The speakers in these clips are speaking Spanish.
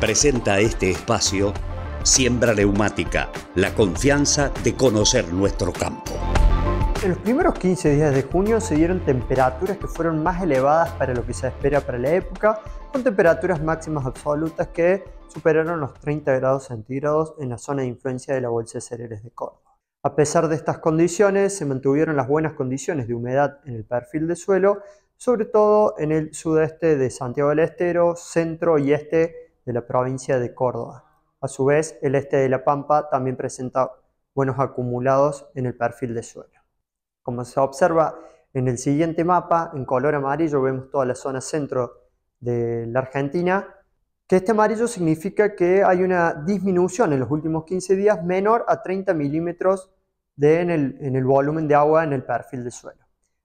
presenta este espacio Siembra Neumática, la confianza de conocer nuestro campo. En los primeros 15 días de junio se dieron temperaturas que fueron más elevadas para lo que se espera para la época, con temperaturas máximas absolutas que superaron los 30 grados centígrados en la zona de influencia de la Bolsa de Cereres de Córdoba. A pesar de estas condiciones, se mantuvieron las buenas condiciones de humedad en el perfil de suelo, sobre todo en el sudeste de Santiago del Estero, centro y este de la provincia de Córdoba. A su vez, el este de La Pampa también presenta buenos acumulados en el perfil de suelo. Como se observa en el siguiente mapa, en color amarillo vemos toda la zona centro de la Argentina, que este amarillo significa que hay una disminución en los últimos 15 días menor a 30 milímetros en, el, en el volumen de agua en el perfil de suelo.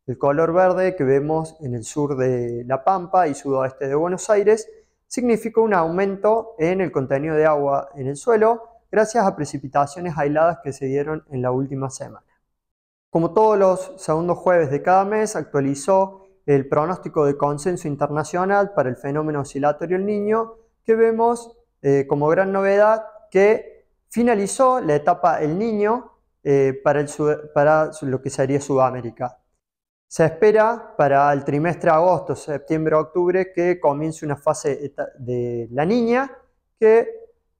El color verde que vemos en el sur de La Pampa y sudoeste de Buenos Aires significó un aumento en el contenido de agua en el suelo gracias a precipitaciones aisladas que se dieron en la última semana. Como todos los segundos jueves de cada mes, actualizó el pronóstico de consenso internacional para el fenómeno oscilatorio El Niño, que vemos eh, como gran novedad que finalizó la etapa El Niño eh, para lo que sería Sudamérica. Se espera para el trimestre agosto, septiembre, octubre que comience una fase de la niña que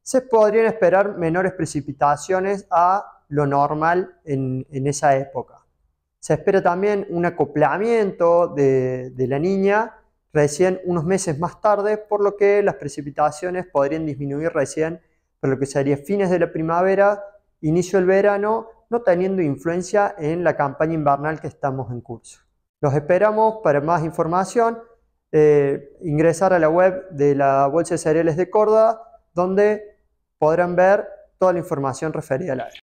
se podrían esperar menores precipitaciones a lo normal en, esa época. Se espera también un acoplamiento de, de la niña recién unos meses más tarde, por lo que las precipitaciones podrían disminuir recién, por lo que sería fines de la primavera, inicio del verano, no teniendo influencia en la campaña invernal que estamos en curso. Los esperamos para más información. Eh, ingresar a la web de la Bolsa de Cereales de Córdoba, donde podrán ver toda la información referida al área.